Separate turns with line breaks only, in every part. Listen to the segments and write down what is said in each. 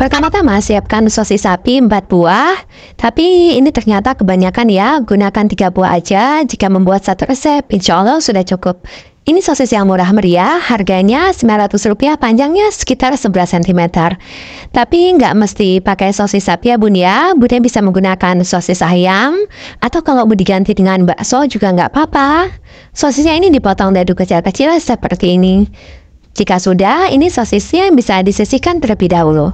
Pertama-tama siapkan sosis sapi 4 buah, tapi ini ternyata kebanyakan ya, gunakan 3 buah aja jika membuat satu resep, insya Allah sudah cukup. Ini sosis yang murah meriah, harganya Rp900, panjangnya sekitar 11 cm. Tapi nggak mesti pakai sosis sapi ya bun ya, bunda bisa menggunakan sosis ayam, atau kalau mau diganti dengan bakso juga nggak apa-apa. Sosisnya ini dipotong dadu kecil-kecil seperti ini. Jika sudah, ini sosisnya bisa disisihkan terlebih dahulu.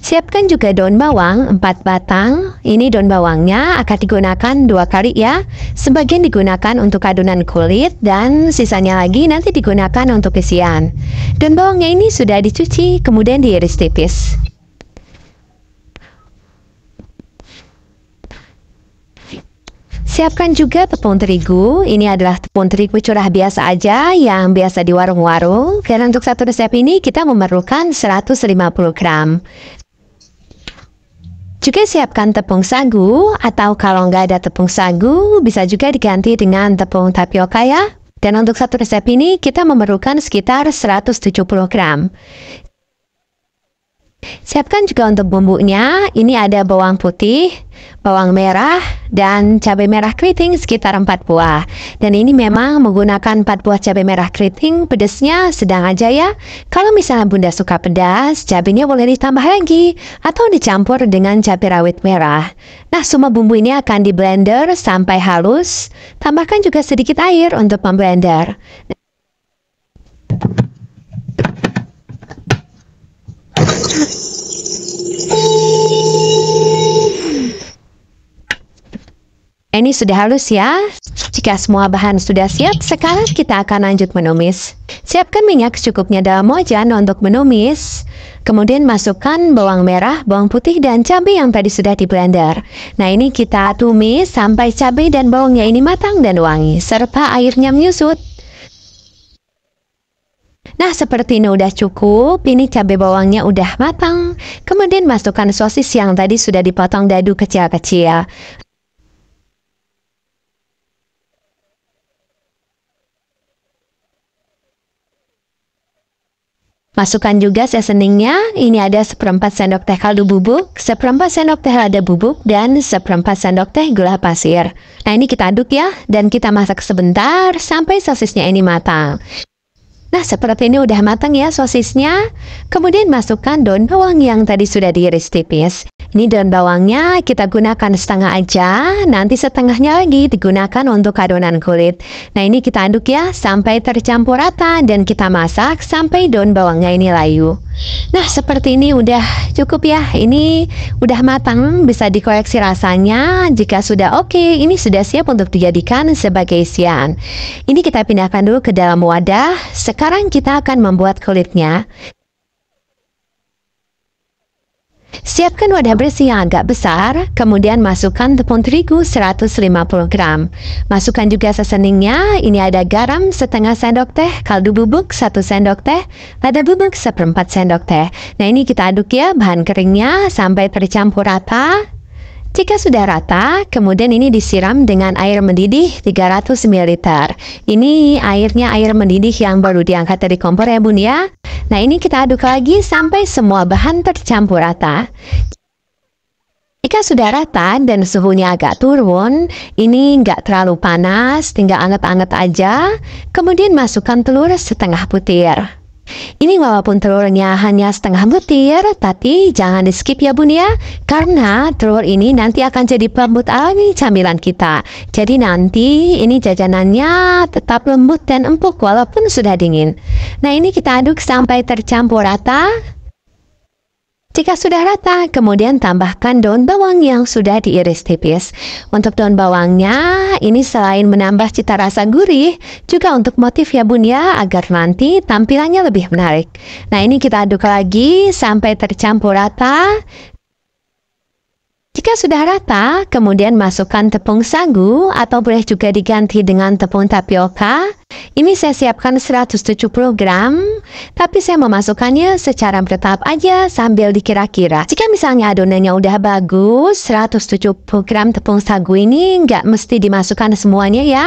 Siapkan juga daun bawang 4 batang. Ini daun bawangnya akan digunakan dua kali ya. Sebagian digunakan untuk adonan kulit dan sisanya lagi nanti digunakan untuk isian. Daun bawangnya ini sudah dicuci kemudian diiris tipis. Siapkan juga tepung terigu. Ini adalah tepung terigu curah biasa aja yang biasa di warung-warung. Karena untuk satu resep ini kita memerlukan 150 gram. Juga siapkan tepung sagu atau kalau nggak ada tepung sagu bisa juga diganti dengan tepung tapioka ya. Dan untuk satu resep ini kita memerlukan sekitar 170 gram. Siapkan juga untuk bumbunya, ini ada bawang putih, bawang merah, dan cabai merah keriting sekitar 4 buah. Dan ini memang menggunakan 4 buah cabai merah keriting, pedasnya sedang aja ya. Kalau misalnya bunda suka pedas, cabainya boleh ditambah lagi, atau dicampur dengan cabai rawit merah. Nah, semua bumbu ini akan di blender sampai halus, tambahkan juga sedikit air untuk memblender. Ini sudah halus ya. Jika semua bahan sudah siap, sekarang kita akan lanjut menumis. Siapkan minyak secukupnya dalam wajan untuk menumis. Kemudian masukkan bawang merah, bawang putih, dan cabai yang tadi sudah di blender. Nah ini kita tumis sampai cabai dan bawangnya ini matang dan wangi, serta airnya menyusut. Nah, seperti ini udah cukup. Ini cabai bawangnya udah matang. Kemudian masukkan sosis yang tadi sudah dipotong dadu kecil-kecil. Masukkan juga seasoningnya, ini ada seperempat sendok teh kaldu bubuk, seperempat sendok teh lada bubuk, dan seperempat sendok teh gula pasir. Nah ini kita aduk ya, dan kita masak sebentar sampai sosisnya ini matang. Nah, seperti ini udah matang ya sosisnya. Kemudian masukkan daun bawang yang tadi sudah diiris tipis. Ini daun bawangnya kita gunakan setengah aja, nanti setengahnya lagi digunakan untuk adonan kulit. Nah ini kita aduk ya sampai tercampur rata dan kita masak sampai daun bawangnya ini layu. Nah seperti ini udah cukup ya, ini udah matang bisa dikoreksi rasanya. Jika sudah oke, okay, ini sudah siap untuk dijadikan sebagai isian. Ini kita pindahkan dulu ke dalam wadah, sekarang kita akan membuat kulitnya. Siapkan wadah bersih yang agak besar, kemudian masukkan tepung terigu 150 gram. Masukkan juga seseningnya, ini ada garam setengah sendok teh, kaldu bubuk 1 sendok teh, lada bubuk seperempat sendok teh. Nah ini kita aduk ya bahan keringnya sampai tercampur rata. Jika sudah rata, kemudian ini disiram dengan air mendidih 300 ml. Ini airnya air mendidih yang baru diangkat dari kompor ya bun ya. Nah ini kita aduk lagi sampai semua bahan tercampur rata. Jika sudah rata dan suhunya agak turun, ini nggak terlalu panas, tinggal anget-anget aja. Kemudian masukkan telur setengah butir. Ini walaupun telurnya hanya setengah butir, tapi jangan di skip ya bun ya, karena telur ini nanti akan jadi pelembut alami camilan kita. Jadi nanti ini jajanannya tetap lembut dan empuk walaupun sudah dingin. Nah ini kita aduk sampai tercampur rata. Jika sudah rata, kemudian tambahkan daun bawang yang sudah diiris tipis. Untuk daun bawangnya, ini selain menambah cita rasa gurih, juga untuk motif ya bun ya, agar nanti tampilannya lebih menarik. Nah ini kita aduk lagi sampai tercampur rata. Jika sudah rata, kemudian masukkan tepung sagu atau boleh juga diganti dengan tepung tapioka. Ini saya siapkan 107 program, tapi saya memasukkannya secara bertahap aja sambil dikira-kira. Jika misalnya adonannya udah bagus, 107 program tepung sagu ini nggak mesti dimasukkan semuanya ya.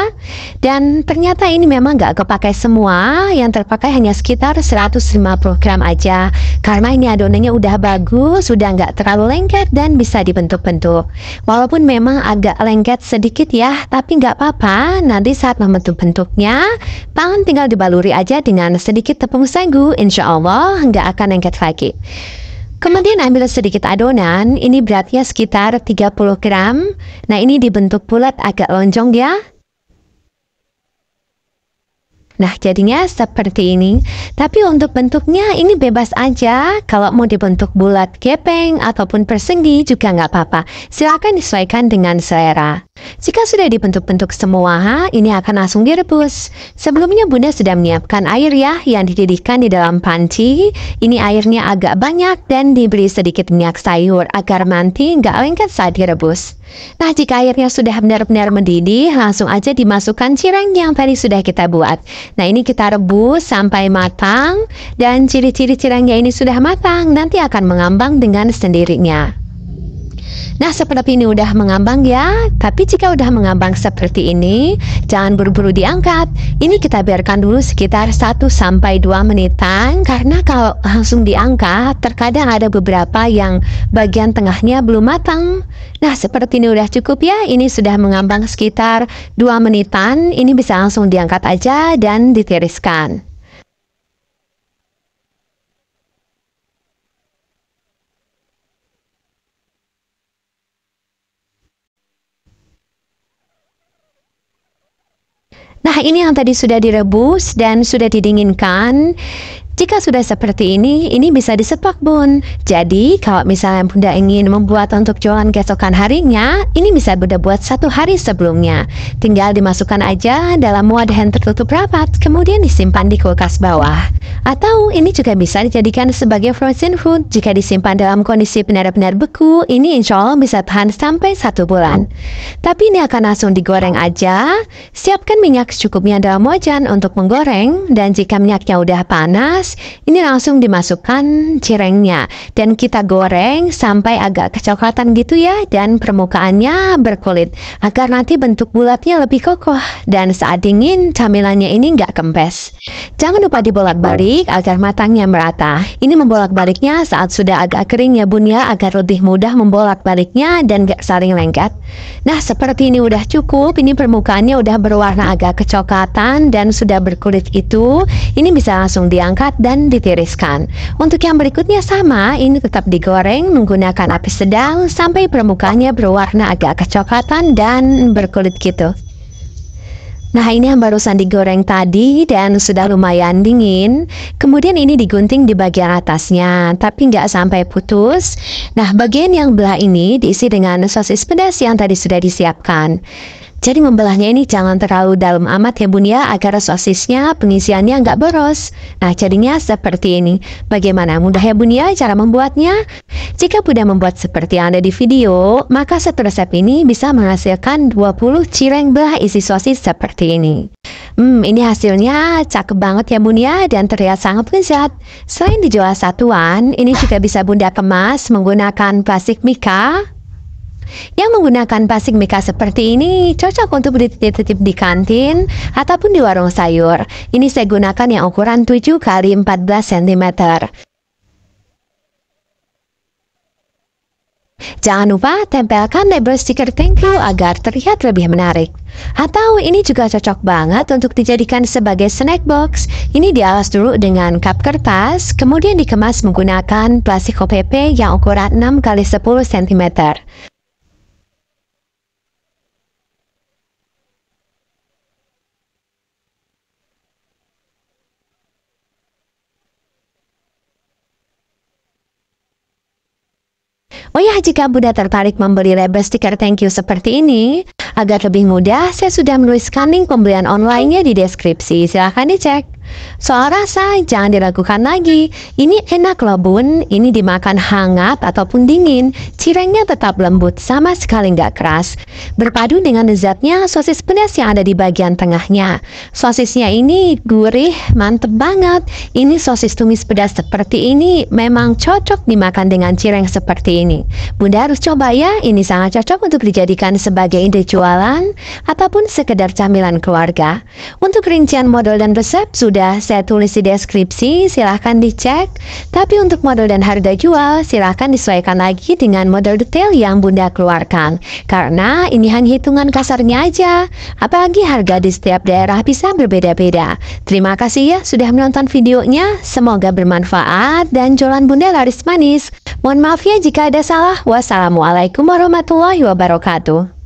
Dan ternyata ini memang nggak kepakai semua, yang terpakai hanya sekitar 105 program aja. Karena ini adonannya udah bagus, sudah nggak terlalu lengket dan bisa dibentuk-bentuk. Walaupun memang agak lengket sedikit ya, tapi nggak apa-apa, nanti saat membentuk bentuknya, pangan tinggal dibaluri aja dengan sedikit tepung sagu, insya Allah nggak akan lengket lagi. Kemudian ambil sedikit adonan, ini beratnya sekitar 30 gram. Nah ini dibentuk bulat agak lonjong ya. Nah, jadinya seperti ini. Tapi untuk bentuknya ini bebas aja. Kalau mau dibentuk bulat, gepeng, ataupun persegi juga nggak apa-apa. Silahkan disesuaikan dengan selera. Jika sudah dibentuk-bentuk semua, ini akan langsung direbus. Sebelumnya Bunda sudah menyiapkan air ya yang dididihkan di dalam panci. Ini airnya agak banyak dan diberi sedikit minyak sayur agar nanti nggak lengket saat direbus. Nah, jika airnya sudah benar-benar mendidih, langsung aja dimasukkan cireng yang tadi sudah kita buat. Nah, ini kita rebus sampai matang dan ciri-ciri cirengnya ini sudah matang, nanti akan mengambang dengan sendirinya. Nah, seperti ini udah mengambang ya. Tapi jika udah mengambang seperti ini, jangan buru-buru diangkat. Ini kita biarkan dulu sekitar 1 sampai 2 menitan karena kalau langsung diangkat, terkadang ada beberapa yang bagian tengahnya belum matang. Nah, seperti ini udah cukup ya. Ini sudah mengambang sekitar 2 menitan. Ini bisa langsung diangkat aja dan ditiriskan. Nah, ini yang tadi sudah direbus dan sudah didinginkan. Jika sudah seperti ini, ini bisa disepak bun. Jadi, kalau misalnya bunda ingin membuat untuk jualan keesokan harinya, ini bisa bunda buat satu hari sebelumnya. Tinggal dimasukkan aja dalam wadah yang tertutup rapat, kemudian disimpan di kulkas bawah. Atau ini juga bisa dijadikan sebagai frozen food jika disimpan dalam kondisi benar-benar beku, ini insya Allah bisa tahan sampai satu bulan. Tapi ini akan langsung digoreng aja. Siapkan minyak secukupnya dalam wajan untuk menggoreng, dan jika minyaknya udah panas, panas, ini langsung dimasukkan cirengnya dan kita goreng sampai agak kecoklatan gitu ya dan permukaannya berkulit agar nanti bentuk bulatnya lebih kokoh dan saat dingin camilannya ini nggak kempes. Jangan lupa dibolak-balik agar matangnya merata. Ini membolak-baliknya saat sudah agak kering ya bun ya agar lebih mudah membolak-baliknya dan nggak saling lengket. Nah seperti ini udah cukup, ini permukaannya udah berwarna agak kecoklatan dan sudah berkulit itu, ini bisa langsung diangkat diangkat dan ditiriskan. Untuk yang berikutnya sama, ini tetap digoreng menggunakan api sedang sampai permukaannya berwarna agak kecoklatan dan berkulit gitu. Nah ini yang barusan digoreng tadi dan sudah lumayan dingin Kemudian ini digunting di bagian atasnya Tapi nggak sampai putus Nah bagian yang belah ini diisi dengan sosis pedas yang tadi sudah disiapkan jadi membelahnya ini jangan terlalu dalam amat ya bun ya, agar sosisnya pengisiannya nggak boros. Nah jadinya seperti ini. Bagaimana mudah ya bun ya cara membuatnya? Jika sudah membuat seperti yang ada di video, maka satu resep ini bisa menghasilkan 20 cireng belah isi sosis seperti ini. Hmm, ini hasilnya cakep banget ya bun ya dan terlihat sangat lezat. Selain dijual satuan, ini juga bisa bunda kemas menggunakan plastik mika yang menggunakan plastik mika seperti ini cocok untuk dititip di kantin ataupun di warung sayur. Ini saya gunakan yang ukuran 7 x 14 cm. Jangan lupa tempelkan label stiker thank you agar terlihat lebih menarik. Atau ini juga cocok banget untuk dijadikan sebagai snack box. Ini dialas dulu dengan cup kertas, kemudian dikemas menggunakan plastik OPP yang ukuran 6 x 10 cm. Jika Bunda tertarik membeli label stiker thank you seperti ini? Agar lebih mudah, saya sudah menuliskan link pembelian online-nya di deskripsi. Silahkan dicek. Soal rasa, jangan diragukan lagi. Ini enak loh bun, ini dimakan hangat ataupun dingin. Cirengnya tetap lembut, sama sekali nggak keras. Berpadu dengan lezatnya sosis pedas yang ada di bagian tengahnya. Sosisnya ini gurih, mantep banget. Ini sosis tumis pedas seperti ini memang cocok dimakan dengan cireng seperti ini. Bunda harus coba ya, ini sangat cocok untuk dijadikan sebagai ide jualan ataupun sekedar camilan keluarga. Untuk rincian model dan resep sudah sudah ya. saya tulis di deskripsi, silahkan dicek. Tapi untuk model dan harga jual, silahkan disesuaikan lagi dengan model detail yang Bunda keluarkan. Karena ini hanya hitungan kasarnya aja. Apalagi harga di setiap daerah bisa berbeda-beda. Terima kasih ya sudah menonton videonya. Semoga bermanfaat dan jualan Bunda laris manis. Mohon maaf ya jika ada salah. Wassalamualaikum warahmatullahi wabarakatuh.